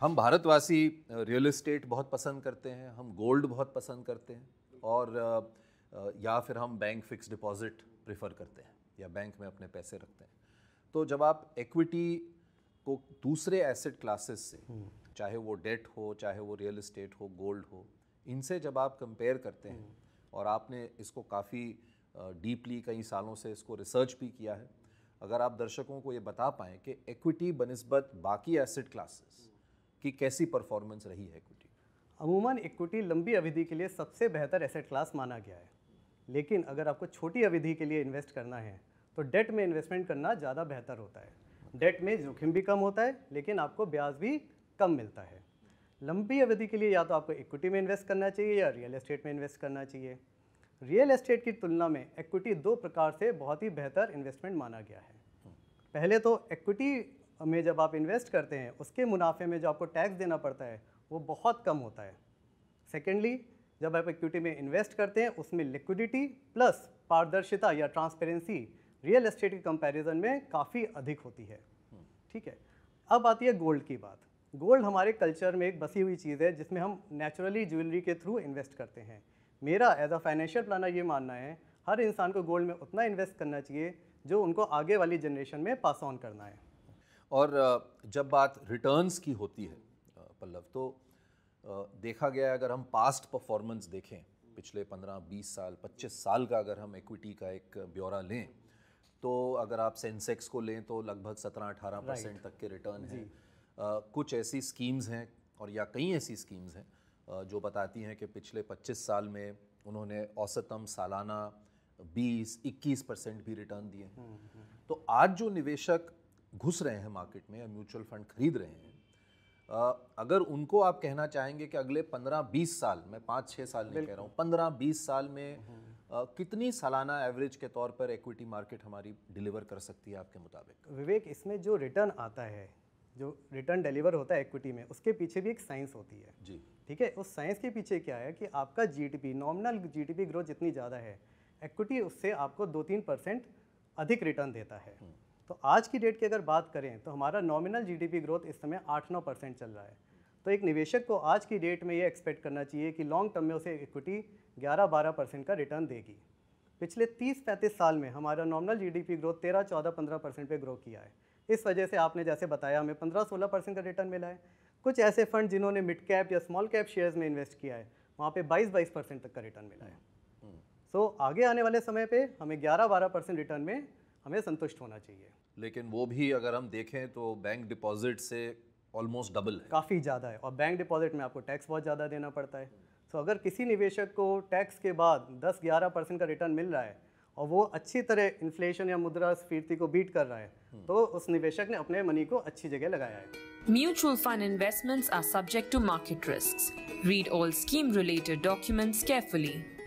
हम भारतवासी real estate बहुत पसंद करते हैं हम गोल्ड बहुत पसंद करते हैं और या फिर हम बैंक फिक्स डिपॉजिट प्रेफर करते हैं या बैंक में अपने पैसे रखते हैं तो जब आप इक्विटी को दूसरे एसेट क्लासेस से हम्म। चाहे वो डेट हो चाहे वो रियल इस्टेट हो गोल्ड हो इनसे जब आप कंपेयर करते हैं हम्म। और आपने इसको काफ़ी डीपली कई सालों से इसको रिसर्च भी किया है अगर आप दर्शकों को ये बता पाएँ कि इक्विटी बनस्बत बाकी एसेट क्लासेस कि कैसी परफॉर्मेंस रही है इक्विटी अमूमन इक्विटी लंबी अवधि के लिए सबसे बेहतर एसेट क्लास माना गया है लेकिन अगर आपको छोटी अवधि के लिए इन्वेस्ट करना है तो डेट में इन्वेस्टमेंट करना ज़्यादा बेहतर होता है डेट में जोखिम भी कम होता है लेकिन आपको ब्याज भी कम मिलता है लंबी अवधि के लिए या तो आपको इक्विटी में इन्वेस्ट करना चाहिए या रियल एस्टेट में इन्वेस्ट करना चाहिए रियल एस्टेट की तुलना में इक्विटी दो प्रकार से बहुत ही बेहतर इन्वेस्टमेंट माना गया है पहले तो इक्विटी में जब आप इन्वेस्ट करते हैं उसके मुनाफे में जो आपको टैक्स देना पड़ता है वो बहुत कम होता है सेकेंडली जब आप इक्विटी में इन्वेस्ट करते हैं उसमें लिक्विडिटी प्लस पारदर्शिता या ट्रांसपेरेंसी रियल एस्टेट के कंपैरिजन में काफ़ी अधिक होती है ठीक है अब आती है गोल्ड की बात गोल्ड हमारे कल्चर में एक बसी हुई चीज़ है जिसमें हम नेचुरली ज्वेलरी के थ्रू इन्वेस्ट करते हैं मेरा एज अ फाइनेंशियल प्लानर ये मानना है हर इंसान को गोल्ड में उतना इन्वेस्ट करना चाहिए जो उनको आगे वाली जनरेशन में पास ऑन करना है और जब बात रिटर्न्स की होती है पल्लव तो देखा गया है अगर हम पास्ट परफॉर्मेंस देखें पिछले 15, 20 साल 25 साल का अगर हम इक्विटी का एक ब्यौरा लें तो अगर आप सेंसेक्स को लें तो लगभग 17-18 परसेंट तक के रिटर्न हैं कुछ ऐसी स्कीम्स हैं और या कई ऐसी स्कीम्स हैं जो बताती हैं कि पिछले 25 साल में उन्होंने औसतम सालाना 20-21 परसेंट भी रिटर्न दिए हैं हम्म, हम्म। तो आज जो निवेशक घुस रहे हैं मार्केट में या म्यूचुअल फंड खरीद रहे हैं अगर उनको आप कहना चाहेंगे कि अगले पंद्रह बीस साल मैं पाँच छः साल नहीं कह रहा हूँ पंद्रह बीस साल में हम्म। कितनी सालाना एवरेज के तौर पर इक्विटी मार्केट हमारी डिलीवर कर सकती है आपके मुताबिक विवेक इसमें जो रिटर्न आता है जो रिटर्न डिलीवर होता है इक्विटी में उसके पीछे भी एक साइंस होती है जी ठीक है उस साइंस के पीछे क्या है कि आपका G T P nominal P growth जितनी ज़्यादा है इक्विटी उससे आपको दो तीन परसेंट अधिक रिटर्न देता है हम्म। तो आज की डेट की अगर बात करें तो हमारा नॉमिनल जीडीपी ग्रोथ इस समय आठ नौ परसेंट चल रहा है तो एक निवेशक को आज की डेट में ये एक्सपेक्ट करना चाहिए कि लॉन्ग टर्म में उसे इक्विटी ग्यारह बारह परसेंट का रिटर्न देगी पिछले तीस पैंतीस साल में हमारा नॉमिनल जीडीपी ग्रोथ तेरह चौदह पंद्रह परसेंट पर ग्रो किया है इस वजह से आपने जैसे बताया हमें पंद्रह सोलह परसेंट का रिटर्न मिला है कुछ ऐसे फंड जिन्होंने मिड कैप या स्मॉल कैप शेयर्स में इन्वेस्ट किया है वहाँ पे 22-22 परसेंट तक का रिटर्न मिला है सो हम्म। so, आगे आने वाले समय पे हमें 11-12 परसेंट रिटर्न में हमें संतुष्ट होना चाहिए लेकिन वो भी अगर हम देखें तो बैंक डिपॉजिट से ऑलमोस्ट डबल है काफ़ी ज़्यादा है और बैंक डिपॉजिट में आपको टैक्स बहुत ज़्यादा देना पड़ता है सो अगर किसी निवेशक को टैक्स के बाद 10-11 परसेंट का रिटर्न मिल रहा है और वो अच्छी तरह इन्फ्लेशन या मुद्रा मुद्रास्फीति को बीट कर रहा है हम्म। तो उस निवेशक ने अपने मनी को अच्छी जगह लगाया है mutual fund investments are subject to market risk read all scheme related documents carefully